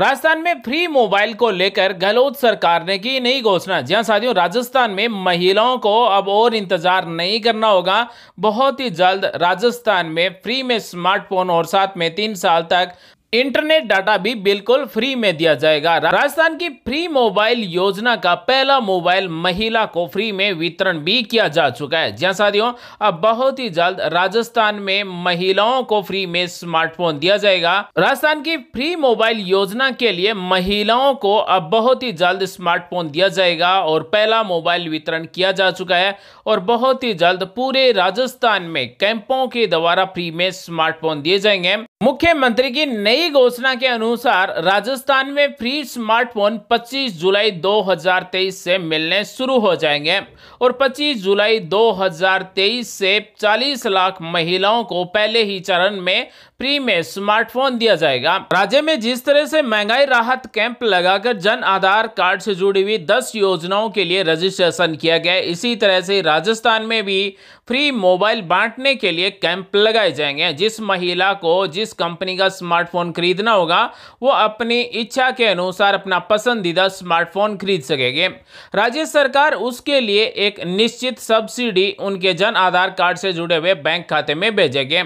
राजस्थान में free mobile को लेकर गहलोत सरकार ने की नई घोषणा जहां साथियों राजस्थान में महिलाओं को अब और इंतजार नहीं करना होगा बहुत ही जल्द राजस्थान में फ्री में स्मार्टफोन और साथ में तीन साल तक इंटरनेट डाटा भी बिल्कुल फ्री में दिया जाएगा राजस्थान की फ्री मोबाइल योजना का पहला मोबाइल महिला को फ्री में वितरण भी किया जा चुका है जहां साथियों अब बहुत ही जल्द राजस्थान में महिलाओं को फ्री में स्मार्टफोन दिया जाएगा राजस्थान की फ्री मोबाइल योजना के लिए महिलाओं को अब बहुत ही जल्द स्मार्टफोन दिया जाएगा और पहला मोबाइल वितरण किया जा चुका है और बहुत ही जल्द पूरे राजस्थान में कैंपों के द्वारा फ्री में स्मार्टफोन दिए जाएंगे मुख्यमंत्री की नई नई घोषणा के अनुसार राजस्थान में फ्री स्मार्टफोन 25 जुलाई 2023 से मिलने शुरू हो जाएंगे और 25 जुलाई 2023 से 40 लाख महिलाओं को पहले ही चरण में फ्री में स्मार्टफोन दिया जाएगा राज्य में जिस तरह से महंगाई राहत कैंप लगाकर जन आधार कार्ड से जुड़ी हुई 10 योजनाओं के लिए रजिस्ट्रेशन किया गया इसी तरह से राजस्थान में भी फ्री मोबाइल बांटने के लिए कैंप लगाए जाएंगे जिस महिला को जिस कंपनी का स्मार्टफोन स्मार्टफोन खरीदना होगा वो अपनी इच्छा के अनुसार अपना पसंदीदा स्मार्टफोन खरीद सकेंगे राज्य सरकार उसके लिए एक निश्चित सब्सिडी उनके जन आधार कार्ड से जुड़े हुए बैंक खाते में भेजेंगे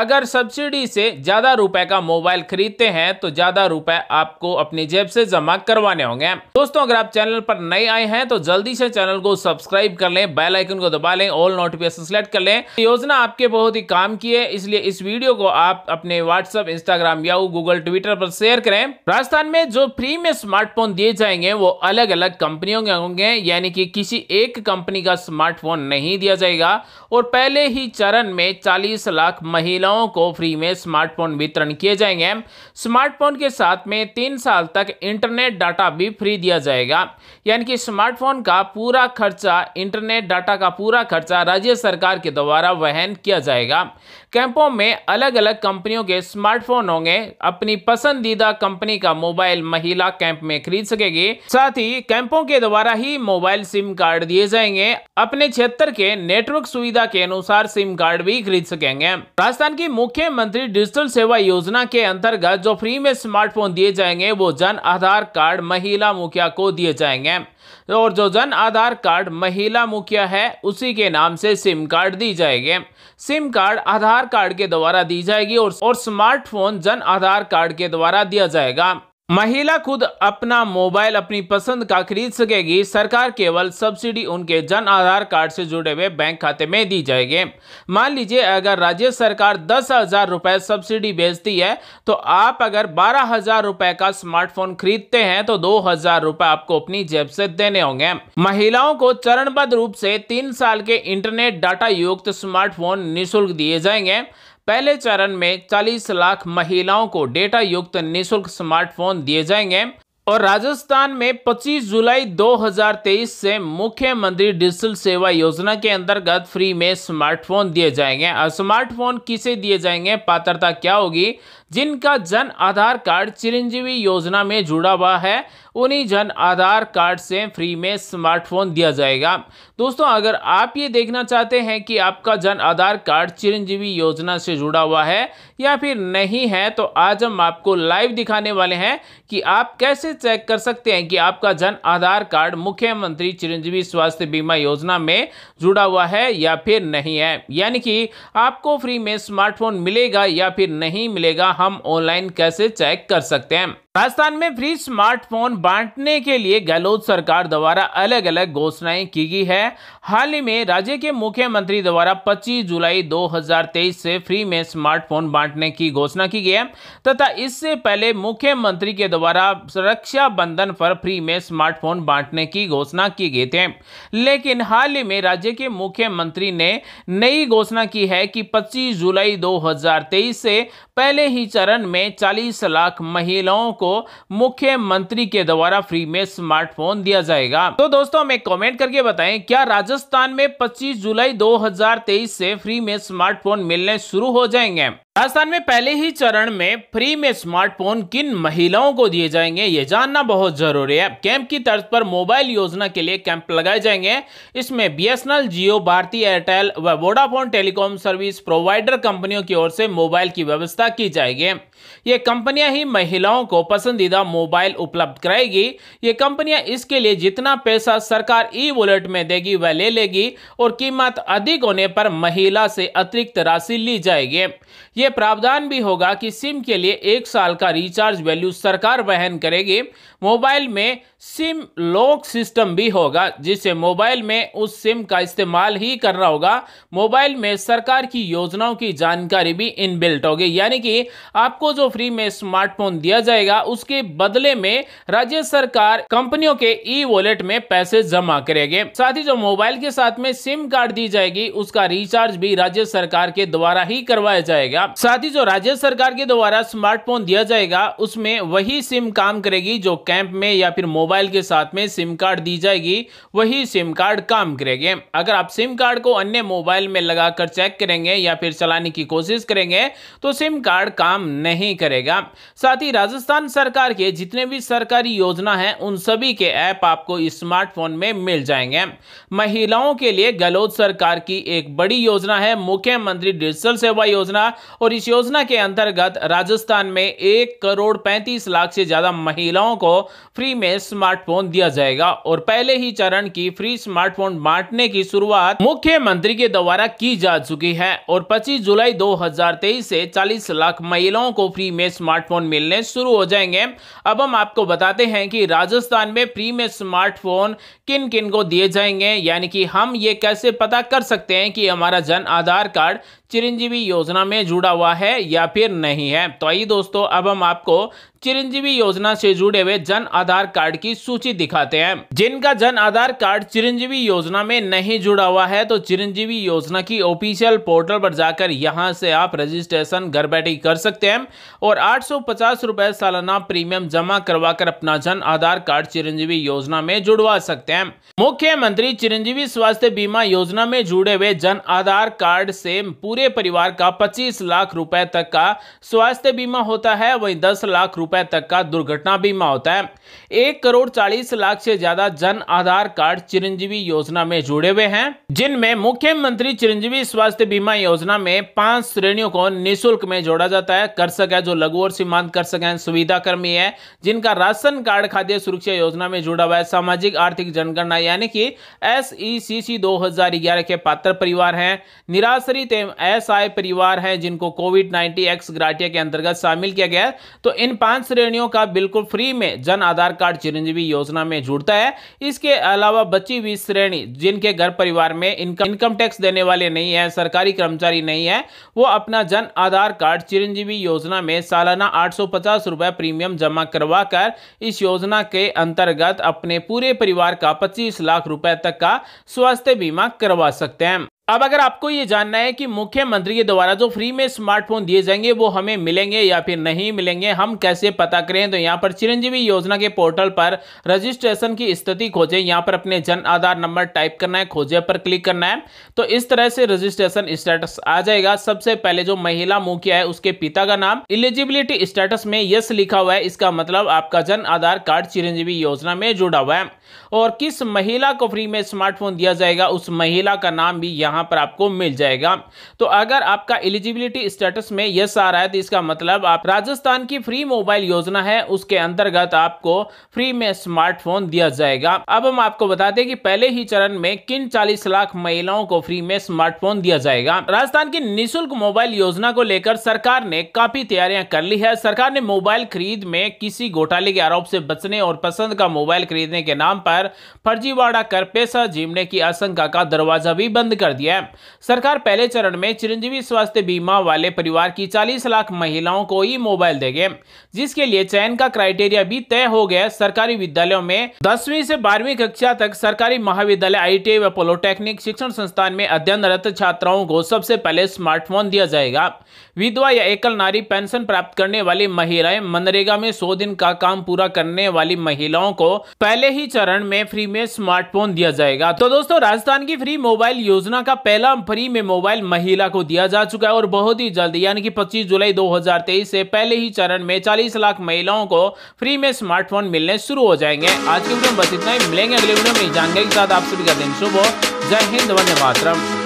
अगर सब्सिडी से ज़्यादा रुपए का मोबाइल खरीदते हैं तो ज़्यादा रुपए आपको अपनी जेब से जमा करवाने होंगे दोस्तों अगर आप चैनल पर नए आए हैं तो जल्दी से चैनल को सब्सक्राइब कर लें बेल आइकन को दबा लें ऑल नोटिफिकेशन सेलेक्ट कर लें योजना आपके बहुत ही काम की है इसलिए इस वीडियो को आप अपने व्हाट्सएप इंस्टाग्राम या लाओ गूगल ट्विटर पर शेयर करें राजस्थान में जो फ्री में स्मार्टफोन दिए जाएंगे वो अलग अलग कंपनियों के होंगे यानी कि किसी एक कंपनी का स्मार्टफोन नहीं दिया जाएगा और पहले ही चरण में 40 लाख महिलाओं को फ्री में स्मार्टफोन वितरण किए जाएंगे स्मार्टफोन के साथ में तीन साल तक इंटरनेट डाटा भी फ्री दिया जाएगा यानी कि स्मार्टफोन का पूरा खर्चा इंटरनेट डाटा का पूरा खर्चा राज्य सरकार के द्वारा वहन किया जाएगा कैंपों में अलग अलग कंपनियों के स्मार्टफोन होंगे अपनी पसंदीदा कंपनी का मोबाइल महिला कैंप में खरीद सकेगी साथ ही कैंपों के द्वारा ही मोबाइल सिम कार्ड दिए जाएंगे अपने क्षेत्र के नेटवर्क सुविधा के अनुसार सिम कार्ड भी खरीद सकेंगे राजस्थान की मुख्यमंत्री डिजिटल सेवा योजना के अंतर्गत जो फ्री में स्मार्टफोन दिए जाएंगे वो जन आधार कार्ड महिला मुखिया को दिए जाएंगे और जो जन आधार कार्ड महिला मुखिया है उसी के नाम से सिम कार्ड दी जाएंगे SIM card Aadhaar Aadhaar card के द्वारा दी जाएगी और, और स्मार्टफोन जन आधार कार्ड के द्वारा दिया जाएगा महिला खुद अपना मोबाइल अपनी पसंद का खरीद सकेगी सरकार केवल सब्सिडी उनके जन आधार कार्ड से जुड़े हुए बैंक खाते में दी जाएगी मान लीजिए अगर राज्य सरकार दस हजार रुपये सब्सिडी भेजती है तो आप अगर बारह हजार रुपये का स्मार्टफोन खरीदते हैं तो दो हजार रुपये आपको अपनी जेब से देने होंगे महिलाओं को चरणबद्ध रूप से तीन साल के इंटरनेट डाटा युक्त स्मार्टफोन निःशुल्क दिए जाएंगे पहले चरण में 40 लाख महिलाओं को डेटा युक्त निशुल्क स्मार्टफोन दिए जाएंगे और राजस्थान में 25 जुलाई 2023 से मुख्यमंत्री डिजिटल सेवा योजना के अंतर्गत फ्री में स्मार्टफोन दिए जाएंगे और स्मार्टफोन किसे दिए जाएंगे पात्रता क्या होगी जिनका जन आधार कार्ड चिरंजीवी योजना में जुड़ा हुआ है उन्हीं जन आधार कार्ड से फ्री में स्मार्टफोन दिया जाएगा दोस्तों अगर आप ये देखना चाहते हैं कि आपका जन आधार कार्ड चिरंजीवी योजना से जुड़ा हुआ है या फिर नहीं है तो आज हम आपको लाइव दिखाने वाले हैं कि आप कैसे चेक कर सकते हैं कि आपका जन आधार कार्ड मुख्यमंत्री चिरंजीवी स्वास्थ्य बीमा योजना में जुड़ा हुआ है या फिर नहीं है यानी कि आपको फ्री में स्मार्टफोन मिलेगा या फिर नहीं मिलेगा हम ऑनलाइन कैसे चेक कर सकते हैं राजस्थान में फ्री स्मार्टफोन बांटने के लिए गहलोत सरकार द्वारा अलग अलग घोषणाएं की गई है हाल ही में राज्य के मुख्यमंत्री द्वारा 25 जुलाई 2023 से फ्री में स्मार्टफोन बांटने की घोषणा की गई है तथा इससे पहले मुख्यमंत्री के द्वारा सुरक्षा बंधन पर फ्री में स्मार्टफोन बांटने की घोषणा की गई थी लेकिन हाल ही में राज्य के मुख्यमंत्री ने नई घोषणा की है कि पच्चीस जुलाई दो से पहले ही चरण में चालीस लाख महिलाओं को मुख्यमंत्री के द्वारा फ्री में स्मार्टफोन दिया जाएगा तो दोस्तों हमें कमेंट करके बताएं क्या राजस्थान में 25 जुलाई 2023 से फ्री में स्मार्टफोन मिलने शुरू हो जाएंगे राजस्थान में पहले ही चरण में फ्री में स्मार्टफोन किन महिलाओं को दिए जाएंगे ये जानना बहुत जरूरी है कैंप की तर्ज पर मोबाइल योजना के लिए कैंप लगाए जाएंगे इसमें बीएसएनएल जियो भारतीय एयरटेल व वोडाफोन टेलीकॉम सर्विस प्रोवाइडर कंपनियों की ओर से मोबाइल की व्यवस्था की जाएगी ये कंपनियां ही महिलाओं को पसंदीदा मोबाइल उपलब्ध कराएगी ये कंपनियां इसके लिए जितना पैसा सरकार ई वॉलेट में देगी वह ले लेगी और कीमत अधिक होने पर महिला से अतिरिक्त राशि ली जाएगी ये प्रावधान भी होगा कि सिम के लिए एक साल का रिचार्ज वैल्यू सरकार वहन करेगी मोबाइल में सिम लॉक सिस्टम भी होगा जिससे मोबाइल में उस सिम का इस्तेमाल ही करना होगा मोबाइल में सरकार की योजनाओं की जानकारी भी इनबिल्ट होगी यानी कि आपको जो फ्री में स्मार्टफोन दिया जाएगा उसके बदले में राज्य सरकार कंपनियों के ई वॉलेट में पैसे जमा करेगी साथ ही जो मोबाइल के साथ में सिम कार्ड दी जाएगी उसका रिचार्ज भी राज्य सरकार के द्वारा ही करवाया जाएगा साथ ही जो राज्य सरकार के द्वारा स्मार्टफोन दिया जाएगा उसमें वही सिम काम करेगी जो कैंप में या फिर मोबाइल के साथ में सिम कार्ड दी जाएगी वही सिम कार्ड काम करेंगे अगर आप सिम कार्ड को अन्य मोबाइल में लगाकर चेक करेंगे या फिर चलाने की कोशिश करेंगे तो सिम कार्ड काम नहीं करेगा साथ ही राजस्थान सरकार के जितने भी सरकारी योजना है उन सभी के ऐप आपको स्मार्टफोन में मिल जाएंगे महिलाओं के लिए गहलोत सरकार की एक बड़ी योजना है मुख्यमंत्री डिजिटल सेवा योजना और इस योजना के अंतर्गत राजस्थान में एक करोड़ पैंतीस लाख से ज़्यादा महिलाओं को फ्री में स्मार्टफोन दिया जाएगा और पहले ही चरण की फ्री स्मार्टफोन बांटने की शुरुआत मुख्यमंत्री के द्वारा की जा चुकी है और 25 जुलाई 2023 से 40 लाख महिलाओं को फ्री में स्मार्टफोन मिलने शुरू हो जाएंगे अब हम आपको बताते हैं कि राजस्थान में फ्री में स्मार्टफोन किन किन को दिए जाएंगे यानी कि हम ये कैसे पता कर सकते हैं कि हमारा जन आधार कार्ड चिरंजीवी योजना में जुड़ा हुआ है या फिर नहीं है तो आइए दोस्तों अब हम आपको चिरंजीवी योजना से जुड़े हुए जन आधार कार्ड की सूची दिखाते हैं जिनका जन आधार कार्ड चिरंजीवी योजना में नहीं जुड़ा हुआ है तो चिरंजीवी योजना की ऑफिशियल पोर्टल पर जाकर यहां से आप रजिस्ट्रेशन घर बैठे कर सकते हैं और आठ सौ सालाना प्रीमियम जमा करवा कर अपना जन आधार कार्ड चिरंजीवी योजना में जुड़वा सकते हैं मुख्यमंत्री चिरंजीवी स्वास्थ्य बीमा योजना में जुड़े हुए जन आधार कार्ड से पूरे परिवार का पच्चीस लाख रूपए तक का स्वास्थ्य बीमा होता है वही दस लाख रुपए तक का दुर्घटना बीमा होता है एक करोड़ चालीस लाख से ज्यादा जन आधार कार्ड चिरंजीवी योजना में जुड़े हुए हैं जिनमें मुख्यमंत्री चिरंजीवी स्वास्थ्य बीमा योजना में पांच श्रेणियों को निःशुल्क में जोड़ा जाता है कर्षक है जो लघु और सीमांत कर्षक है सुविधा कर्मी है जिनका राशन कार्ड खाद्य सुरक्षा योजना में जुड़ा हुआ है सामाजिक आर्थिक जनगणना यानी कि एस ई 2011 के पात्र परिवार है निराश्रित एवं असहाय परिवार है जिनको कोविड 19 एक्स ग्राटिया के अंतर्गत शामिल किया गया तो इन पांच पांच श्रेणियों का बिल्कुल फ्री में जन आधार कार्ड चिरंजीवी योजना में जुड़ता है इसके अलावा बची हुई श्रेणी जिनके घर परिवार में इनकम इनकम टैक्स देने वाले नहीं है सरकारी कर्मचारी नहीं है वो अपना जन आधार कार्ड चिरंजीवी योजना में सालाना आठ प्रीमियम जमा करवा कर इस योजना के अंतर्गत अपने पूरे परिवार का पच्चीस लाख रुपए तक का स्वास्थ्य बीमा करवा सकते हैं अब अगर आपको ये जानना है कि मुख्यमंत्री के द्वारा जो फ्री में स्मार्टफोन दिए जाएंगे वो हमें मिलेंगे या फिर नहीं मिलेंगे हम कैसे पता करें तो यहाँ पर चिरंजीवी योजना के पोर्टल पर रजिस्ट्रेशन की स्थिति खोजें यहाँ पर अपने जन आधार नंबर टाइप करना है खोजे पर क्लिक करना है तो इस तरह से रजिस्ट्रेशन स्टेटस आ जाएगा सबसे पहले जो महिला मुखिया है उसके पिता का नाम इलिजिबिलिटी स्टेटस में यस लिखा हुआ है इसका मतलब आपका जन आधार कार्ड चिरंजीवी योजना में जुड़ा हुआ है और किस महिला को फ्री में स्मार्टफोन दिया जाएगा उस महिला का नाम भी यहाँ यहाँ पर आपको मिल जाएगा तो अगर आपका एलिजिबिलिटी स्टेटस में यस आ रहा है तो इसका मतलब आप राजस्थान की फ्री मोबाइल योजना है उसके अंतर्गत आपको फ्री में स्मार्टफोन दिया जाएगा अब हम आपको बताते हैं कि पहले ही चरण में किन 40 लाख महिलाओं को फ्री में स्मार्टफोन दिया जाएगा राजस्थान की निःशुल्क मोबाइल योजना को लेकर सरकार ने काफी तैयारियां कर ली है सरकार ने मोबाइल खरीद में किसी घोटाले के आरोप से बचने और पसंद का मोबाइल खरीदने के नाम पर फर्जीवाड़ा कर पैसा जीमने की आशंका का दरवाजा भी बंद कर दिया है सरकार पहले चरण में चिरंजीवी स्वास्थ्य बीमा वाले परिवार की चालीस लाख महिलाओं को ई मोबाइल देंगे जिसके लिए चयन का क्राइटेरिया भी तय हो गया सरकारी विद्यालयों में दसवीं से बारहवीं कक्षा तक सरकारी महाविद्यालय आई व पोलोटेक्निक शिक्षण संस्थान में अध्ययनरत छात्राओं को सबसे पहले स्मार्टफोन दिया जाएगा विधवा या एकल नारी पेंशन प्राप्त करने वाली महिलाएं मनरेगा में सौ दिन का काम पूरा करने वाली महिलाओं को पहले ही चरण में फ्री में स्मार्टफोन दिया जाएगा तो दोस्तों राजस्थान की फ्री मोबाइल योजना का पहला फ्री में मोबाइल महिला को दिया जा चुका है और बहुत ही जल्द यानी कि 25 जुलाई 2023 से पहले ही चरण में 40 लाख महिलाओं को फ्री में स्मार्टफोन मिलने शुरू हो जाएंगे आज के वीडियो में बस इतना ही मिलेंगे अगले वीडियो में जानकारी के साथ आप सभी का दिन शुभ हो जय हिंद वंदे मातरम